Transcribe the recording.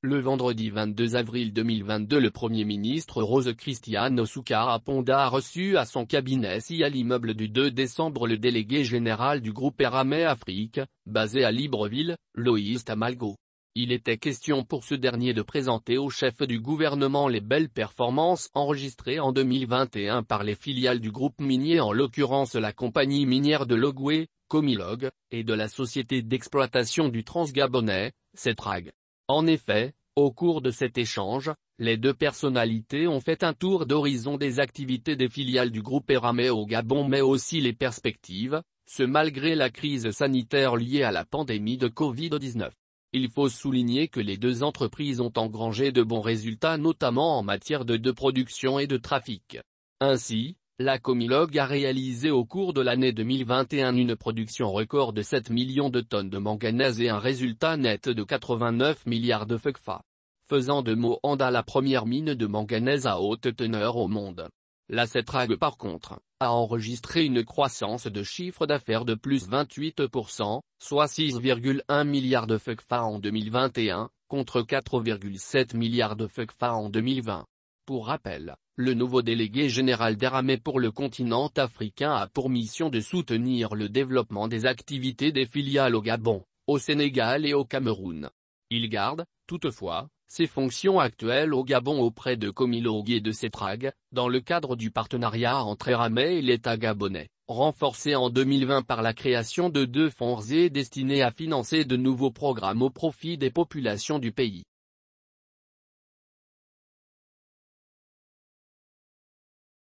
Le vendredi 22 avril 2022 le Premier ministre Rose Christian Osuka Ponda a reçu à son cabinet si à l'immeuble du 2 décembre le délégué général du groupe Eramé Afrique, basé à Libreville, Loïs Tamalgo. Il était question pour ce dernier de présenter au chef du gouvernement les belles performances enregistrées en 2021 par les filiales du groupe minier en l'occurrence la compagnie minière de Logué, Comilog, et de la société d'exploitation du Transgabonais, Cetrag. En effet, au cours de cet échange, les deux personnalités ont fait un tour d'horizon des activités des filiales du groupe Eramet au Gabon mais aussi les perspectives, ce malgré la crise sanitaire liée à la pandémie de Covid-19. Il faut souligner que les deux entreprises ont engrangé de bons résultats notamment en matière de, de production et de trafic. Ainsi, la Comilogue a réalisé au cours de l'année 2021 une production record de 7 millions de tonnes de manganèse et un résultat net de 89 milliards de FECFA, faisant de Mohanda la première mine de manganèse à haute teneur au monde. La CETRAG par contre, a enregistré une croissance de chiffre d'affaires de plus 28%, soit 6,1 milliards de FECFA en 2021, contre 4,7 milliards de FECFA en 2020. Pour rappel, le nouveau délégué général d'Aramé pour le continent africain a pour mission de soutenir le développement des activités des filiales au Gabon, au Sénégal et au Cameroun. Il garde, toutefois, ses fonctions actuelles au Gabon auprès de Comilog et de Cetrag, dans le cadre du partenariat entre Aramé et l'État gabonais, renforcé en 2020 par la création de deux fonds destinés à financer de nouveaux programmes au profit des populations du pays.